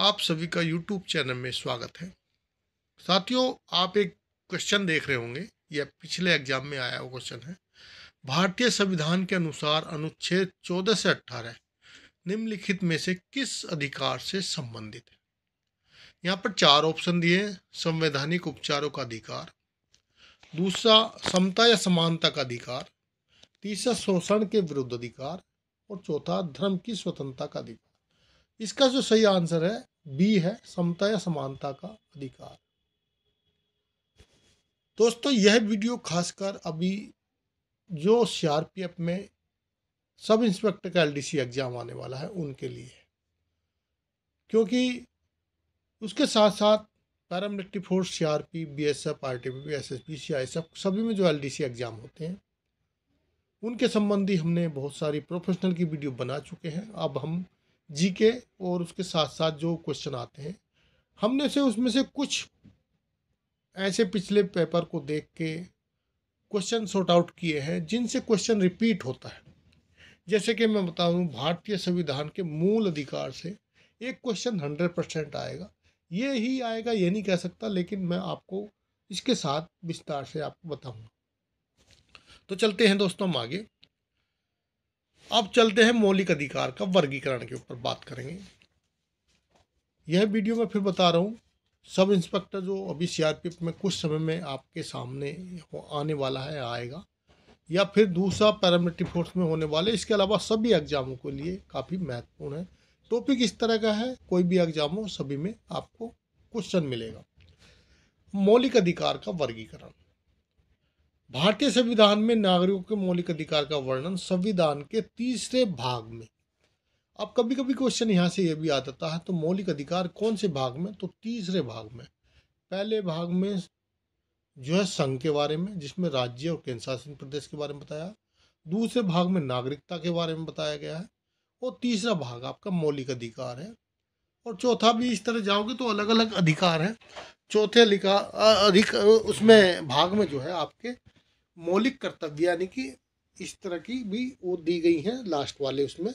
आप सभी का यूट्यूब चैनल में स्वागत है साथियों आप एक क्वेश्चन देख रहे होंगे यह पिछले एग्जाम में आया हुआ क्वेश्चन है भारतीय संविधान के अनुसार अनुच्छेद चौदह से अठारह निम्नलिखित में से किस अधिकार से संबंधित है यहाँ पर चार ऑप्शन दिए संवैधानिक उपचारों का अधिकार दूसरा समता या समानता का अधिकार तीसरा शोषण के विरुद्ध अधिकार और चौथा धर्म की स्वतंत्रता का अधिकार इसका जो सही आंसर है बी है समता या समानता का अधिकार दोस्तों यह वीडियो खासकर अभी जो सीआरपीएफ में सब इंस्पेक्टर का एलडीसी एग्ज़ाम आने वाला है उनके लिए क्योंकि उसके साथ साथ paramilitary force C R P B S F R T P S S P C I S F सभी में जो एल डी सी एग्ज़ाम होते हैं उनके संबंधी हमने बहुत सारी प्रोफेशनल की वीडियो बना चुके हैं अब हम जी के और उसके साथ साथ जो क्वेश्चन आते हैं हमने से उसमें से कुछ ऐसे पिछले पेपर को देख के क्वेश्चन सॉर्ट आउट किए हैं जिनसे क्वेश्चन रिपीट होता है जैसे कि मैं बताऊं भारतीय संविधान के मूल अधिकार से एक क्वेश्चन हंड्रेड परसेंट आएगा ये ही आएगा ये नहीं कह सकता लेकिन मैं आपको इसके साथ विस्तार से आपको बताऊंगा तो चलते हैं दोस्तों हम आगे अब चलते हैं मौलिक अधिकार का वर्गीकरण के ऊपर बात करेंगे यह वीडियो मैं फिर बता रहा हूँ सब इंस्पेक्टर जो अभी सीआरपीएफ में कुछ समय में आपके सामने आने वाला है आएगा या फिर दूसरा पैरामिलिट्री फोर्स में होने वाले इसके अलावा सभी एग्जामों के लिए काफ़ी महत्वपूर्ण है टॉपिक इस तरह का है कोई भी एग्जाम हो सभी में आपको क्वेश्चन मिलेगा मौलिक अधिकार का वर्गीकरण भारतीय संविधान में नागरिकों के मौलिक अधिकार का वर्णन संविधान के तीसरे भाग में अब कभी कभी क्वेश्चन यहाँ से यह भी आ जाता है तो मौलिक अधिकार कौन से भाग में तो तीसरे भाग में पहले भाग में जो है संघ के बारे में जिसमें राज्य और केंद्र शासित प्रदेश के बारे में बताया दूसरे भाग में नागरिकता के बारे में बताया गया है और तीसरा भाग आपका मौलिक अधिकार है और चौथा भी इस तरह जाओगे तो अलग अलग अधिकार है चौथे अधिक उसमें भाग में जो है आपके मौलिक कर्तव्य यानी कि इस तरह की भी वो दी गई हैं लास्ट वाले उसमें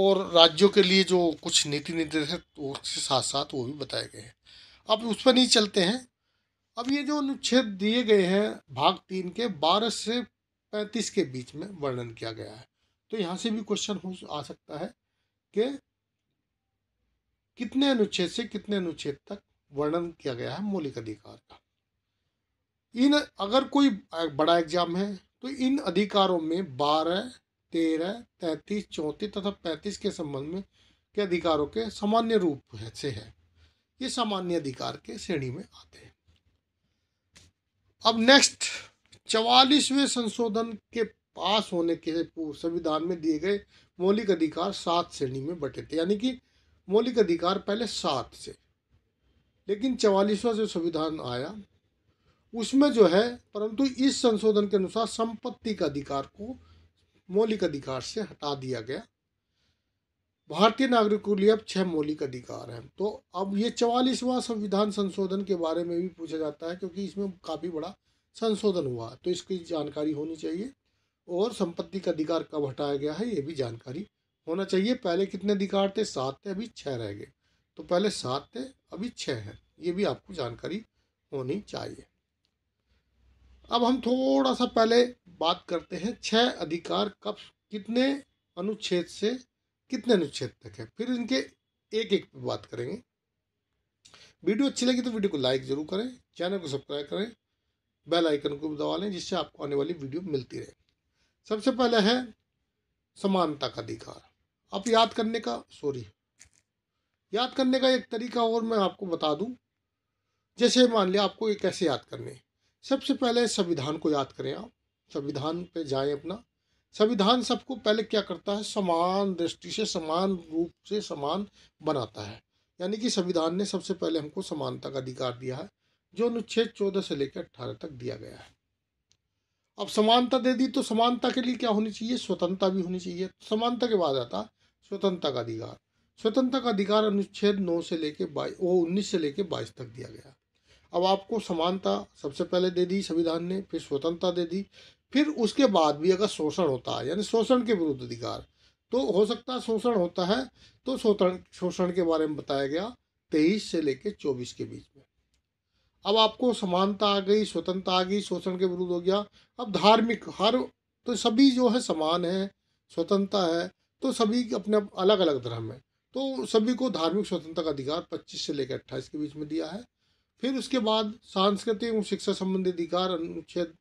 और राज्यों के लिए जो कुछ नीति निर्देश है तो उसके साथ साथ वो भी बताए गए हैं अब उस पर नहीं चलते हैं अब ये जो अनुच्छेद दिए गए हैं भाग तीन के बारह से पैंतीस के बीच में वर्णन किया गया है तो यहाँ से भी क्वेश्चन हो आ सकता है कि कितने अनुच्छेद से कितने अनुच्छेद तक वर्णन किया गया है मौलिक अधिकार का इन अगर कोई बड़ा एग्जाम है तो इन अधिकारों में बारह तेरह तैंतीस चौंतीस तथा पैंतीस के संबंध में के अधिकारों के सामान्य रूप है, से है ये सामान्य अधिकार के श्रेणी में आते हैं अब नेक्स्ट चवालीसवें संशोधन के पास होने के पूर्व संविधान में दिए गए मौलिक अधिकार सात श्रेणी में बटे थे यानी कि मौलिक अधिकार पहले सात से लेकिन चवालीसवा जो संविधान आया उसमें जो है परंतु इस संशोधन के अनुसार संपत्ति का अधिकार को मौलिक अधिकार से हटा दिया गया भारतीय नागरिक को लिए अब छह मौलिक अधिकार हैं तो अब ये चवालीसवां संविधान संशोधन के बारे में भी पूछा जाता है क्योंकि इसमें काफ़ी बड़ा संशोधन हुआ तो इसकी जानकारी होनी चाहिए और संपत्ति का अधिकार कब हटाया गया है ये भी जानकारी होना चाहिए पहले कितने अधिकार थे सात थे अभी छः रह गए तो पहले सात थे अभी छः हैं ये भी आपको जानकारी होनी चाहिए अब हम थोड़ा सा पहले बात करते हैं छह अधिकार कब कितने अनुच्छेद से कितने अनुच्छेद तक है फिर इनके एक एक पर बात करेंगे वीडियो अच्छी लगी तो वीडियो को लाइक ज़रूर करें चैनल को सब्सक्राइब करें बेल आइकन को दबा लें जिससे आपको आने वाली वीडियो मिलती रहे सबसे पहले है समानता का अधिकार आप याद करने का सॉरी याद करने का एक तरीका और मैं आपको बता दूं जैसे मान लिया आपको ये कैसे याद करने सबसे पहले संविधान को याद करें आप संविधान पे जाए अपना संविधान सबको पहले क्या करता है समान दृष्टि से समान रूप से समान बनाता है यानी कि संविधान ने सबसे पहले हमको समानता का अधिकार दिया है जो अनुच्छेद चौदह से लेकर अट्ठारह तक दिया गया है अब समानता दे दी तो समानता के लिए क्या होनी चाहिए स्वतंत्रता भी होनी चाहिए तो समानता के बाद आता स्वतंत्रता का अधिकार स्वतंत्रता का अधिकार अनुच्छेद नौ से लेकर बाईस वो उन्नीस से लेकर बाईस तक दिया गया अब आपको समानता सबसे पहले दे दी संविधान ने फिर स्वतंत्रता दे दी फिर उसके बाद भी अगर शोषण होता है यानी शोषण के विरुद्ध अधिकार तो हो सकता है शोषण होता है तो शोषण शोषण के बारे में बताया गया तेईस से लेकर चौबीस के बीच में अब आपको समानता आ गई स्वतंत्रता आ गई शोषण के विरुद्ध हो गया अब धार्मिक हर तो सभी जो है समान है स्वतंत्रता है तो सभी अपने अलग अलग धर्म है तो सभी को धार्मिक स्वतंत्रता का अधिकार 25 से लेकर 28 के बीच में दिया है फिर उसके बाद सांस्कृतिक एवं शिक्षा संबंधी अधिकार अनुच्छेद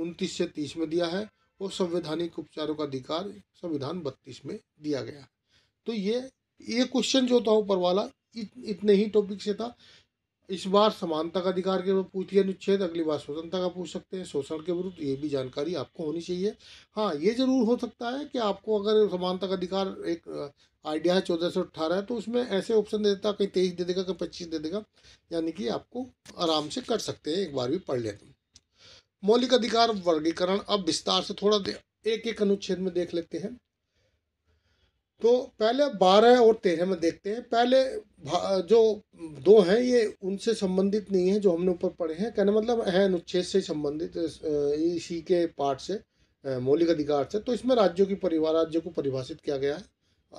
उनतीस से तीस में दिया है और संवैधानिक उपचारों का अधिकार संविधान बत्तीस में दिया गया तो ये ये क्वेश्चन जो था ऊपर वाला इत, इतने ही टॉपिक से था इस बार समानता का अधिकार के पूछ लिया अनुच्छेद अगली बार स्वतंत्रता का पूछ सकते हैं शोषण के विरुद्ध ये भी जानकारी आपको होनी चाहिए हाँ ये जरूर हो सकता है कि आपको अगर समानता का अधिकार एक आइडिया है चौदह सौ अट्ठारह तो उसमें ऐसे ऑप्शन दे देता कहीं तेईस दे देगा कहीं पच्चीस दे देगा यानी कि आपको आराम से कर सकते हैं एक बार भी पढ़ लेते मौलिक अधिकार वर्गीकरण अब विस्तार से थोड़ा एक एक अनुच्छेद में देख लेते हैं तो पहले बारह और तेरह में देखते हैं पहले जो दो हैं ये उनसे संबंधित नहीं है जो हमने ऊपर पढ़े हैं कहने मतलब है अनुच्छेद से संबंधित इसी के पार्ट से मौलिक अधिकार से तो इसमें राज्यों की परिवार राज्यों को परिभाषित किया गया है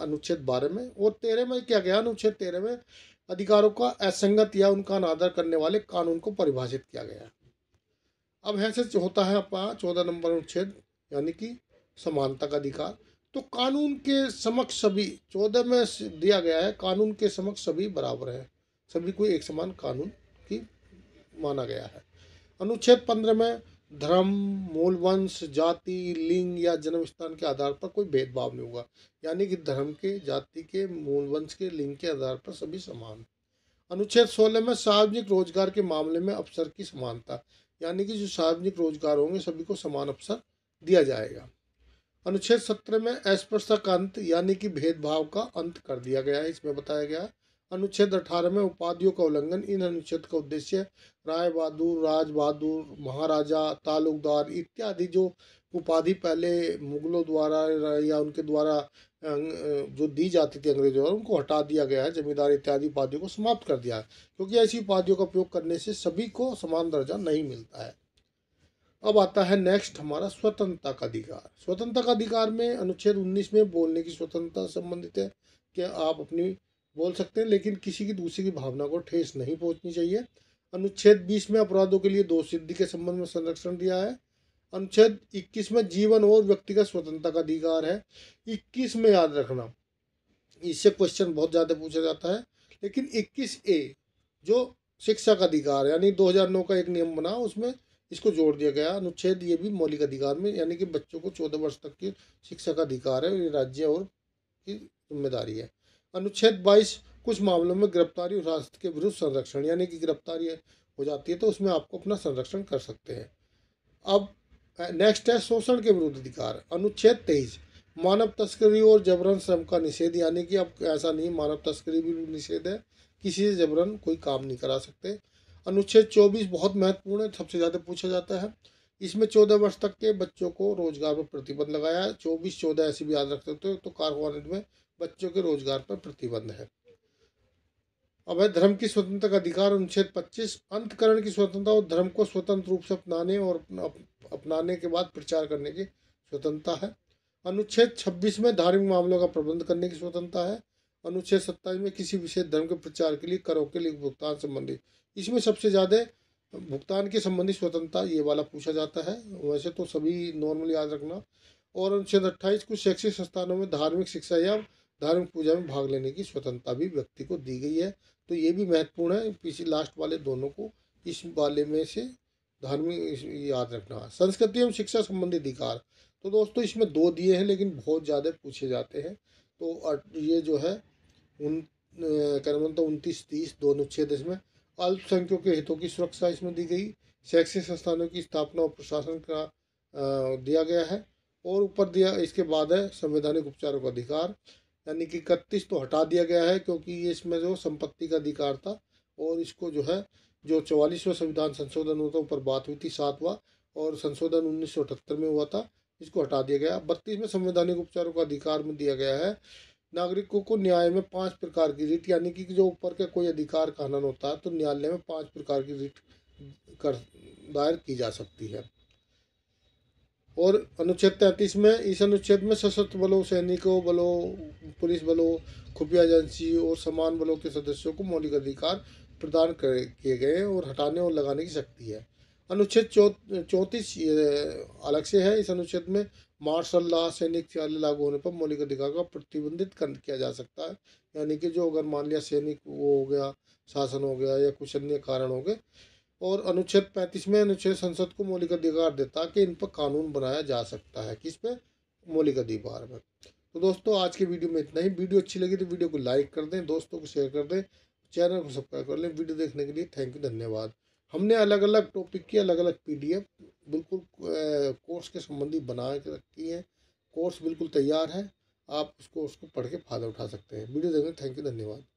अनुच्छेद बारह में और तेरह में क्या गया अनुच्छेद तेरह में अधिकारों का असंगत या उनका अनादर करने वाले कानून को परिभाषित किया गया है अब ऐसे होता है अपना चौदह नंबर अनुच्छेद यानी कि समानता का अधिकार तो कानून के समक्ष सभी चौदह में दिया गया है कानून के समक्ष सभी बराबर हैं सभी को एक समान कानून की माना गया है अनुच्छेद पंद्रह में धर्म मूल वंश जाति लिंग या जन्म स्थान के आधार पर कोई भेदभाव नहीं होगा यानी कि धर्म के जाति के मूल वंश के लिंग के आधार पर सभी समान अनुच्छेद सोलह में सार्वजनिक रोजगार के मामले में अवसर की समानता यानी कि जो सार्वजनिक रोजगार होंगे सभी को समान अवसर दिया जाएगा अनुच्छेद सत्रह में अंत यानी कि भेदभाव का अंत कर दिया गया है इसमें बताया गया अनुच्छेद अठारह में उपाधियों का उल्लंघन इन अनुच्छेद का उद्देश्य राय बहादुर राज बहादुर महाराजा तालुकदार इत्यादि जो उपाधि पहले मुगलों द्वारा या उनके द्वारा जो दी जाती थी अंग्रेजों द्वारा उनको हटा दिया गया है जमींदार इत्यादि उपाधियों को समाप्त कर दिया है क्योंकि ऐसी उपाधियों का उपयोग करने से सभी को समान दर्जा नहीं मिलता है अब आता है नेक्स्ट हमारा स्वतंत्रता का अधिकार स्वतंत्रता का अधिकार में अनुच्छेद 19 में बोलने की स्वतंत्रता संबंधित है कि आप अपनी बोल सकते हैं लेकिन किसी की दूसरे की भावना को ठेस नहीं पहुंचनी चाहिए अनुच्छेद 20 में अपराधों के लिए दो सिद्धि के संबंध में संरक्षण दिया है अनुच्छेद 21 में जीवन और व्यक्तिगत स्वतंत्रता का अधिकार है इक्कीस में याद रखना इससे क्वेश्चन बहुत ज़्यादा पूछा जाता है लेकिन इक्कीस ए जो शिक्षा का अधिकार यानी दो का एक नियम बना उसमें इसको जोड़ दिया गया अनुच्छेद ये भी मौलिक अधिकार में यानी कि बच्चों को चौदह वर्ष तक की शिक्षा का अधिकार है ये राज्य और की जिम्मेदारी है अनुच्छेद बाईस कुछ मामलों में गिरफ्तारी और राष्ट्र के विरुद्ध संरक्षण यानी कि गिरफ्तारी हो जाती है तो उसमें आपको अपना संरक्षण कर सकते हैं अब नेक्स्ट है शोषण के विरुद्ध अधिकार अनुच्छेद तेईस मानव तस्करी और जबरन श्रम का निषेध यानी कि अब ऐसा नहीं मानव तस्करी भी निषेध है किसी से जबरन कोई काम नहीं करा सकते अनुच्छेद 24 बहुत महत्वपूर्ण है सबसे ज़्यादा पूछा जाता है इसमें चौदह वर्ष तक के बच्चों को रोजगार पर प्रतिबंध लगाया है चौबीस चौदह ऐसे भी याद रख सकते हो तो कारखाने में बच्चों के रोजगार पर प्रतिबंध है अब है धर्म की स्वतंत्रता का अधिकार अनुच्छेद 25 अंतकरण की स्वतंत्रता और धर्म को स्वतंत्र रूप से अपनाने और अपनाने के बाद प्रचार करने की स्वतंत्रता है अनुच्छेद 26 में धार्मिक मामलों का प्रबंध करने की स्वतंत्रता है अनुच्छेद सत्ताईस में किसी विशेष धर्म के प्रचार के लिए करों के लिए भुगतान संबंधी इसमें सबसे ज़्यादा भुगतान के संबंधी स्वतंत्रता ये वाला पूछा जाता है वैसे तो सभी नॉर्मल याद रखना और अनुच्छेद अट्ठाईस कुछ शैक्षिक संस्थानों में धार्मिक शिक्षा या धार्मिक पूजा में भाग लेने की स्वतंत्रता भी व्यक्ति को दी गई है तो ये भी महत्वपूर्ण है पीछे लास्ट वाले दोनों को इस वाले में से धार्मिक याद रखना संस्कृति एवं शिक्षा संबंधी अधिकार तो दोस्तों इसमें दो दिए हैं लेकिन बहुत ज़्यादा पूछे जाते हैं तो ये जो है उन क्रमत तो उनतीस तीस दो अनुच्छेद इसमें अल्पसंख्यकों के हितों की सुरक्षा इसमें दी गई शैक्षिक संस्थानों की स्थापना और प्रशासन का दिया गया है और ऊपर दिया इसके बाद है संवैधानिक उपचारों का अधिकार यानी कि इकतीस तो हटा दिया गया है क्योंकि ये इसमें जो संपत्ति का अधिकार था और इसको जो है जो चौवालीसवा संविधान संशोधन होता ऊपर बात हुई थी सातवा और संशोधन उन्नीस में हुआ था इसको हटा दिया गया बत्तीसवें संवैधानिक उपचारों का अधिकार में दिया गया है नागरिकों को न्याय में पांच प्रकार की रिट यानी कि जो ऊपर के कोई अधिकार कानून होता है तो न्यायालय में पांच प्रकार की रिट कर दायर की जा सकती है और अनुच्छेद तैंतीस में इस अनुच्छेद में सशस्त्र बलों सैनिकों बलों पुलिस बलों खुफिया एजेंसी और समान बलों के सदस्यों को मौलिक अधिकार प्रदान किए गए और हटाने और लगाने की शक्ति है अनुच्छेद चौ चौंतीस अलग से है इस अनुच्छेद में मार्शल लॉ सैनिक लागू होने पर मौलिक अधिकार का प्रतिबंधित कर किया जा सकता है यानी कि जो अगर मान लिया सैनिक वो हो गया शासन हो गया या कुछ अन्य कारण हो गए और अनुच्छेद पैंतीस में अनुच्छेद संसद को मौलिक अधिकार देता कि इन पर कानून बनाया जा सकता है किस पे मौलिक अधिकार में तो दोस्तों आज के वीडियो में इतना ही वीडियो अच्छी लगी तो वीडियो को लाइक कर दें दोस्तों को शेयर कर दें चैनल को सब्सक्राइब कर लें वीडियो देखने के लिए थैंक यू धन्यवाद हमने अलग अलग टॉपिक की अलग अलग पीडीएफ बिल्कुल कोर्स के संबंधी बना के रखी है कोर्स बिल्कुल तैयार है आप उसको उसको पढ़ के फ़ायदा उठा सकते हैं वीडियो देखने थैंक यू धन्यवाद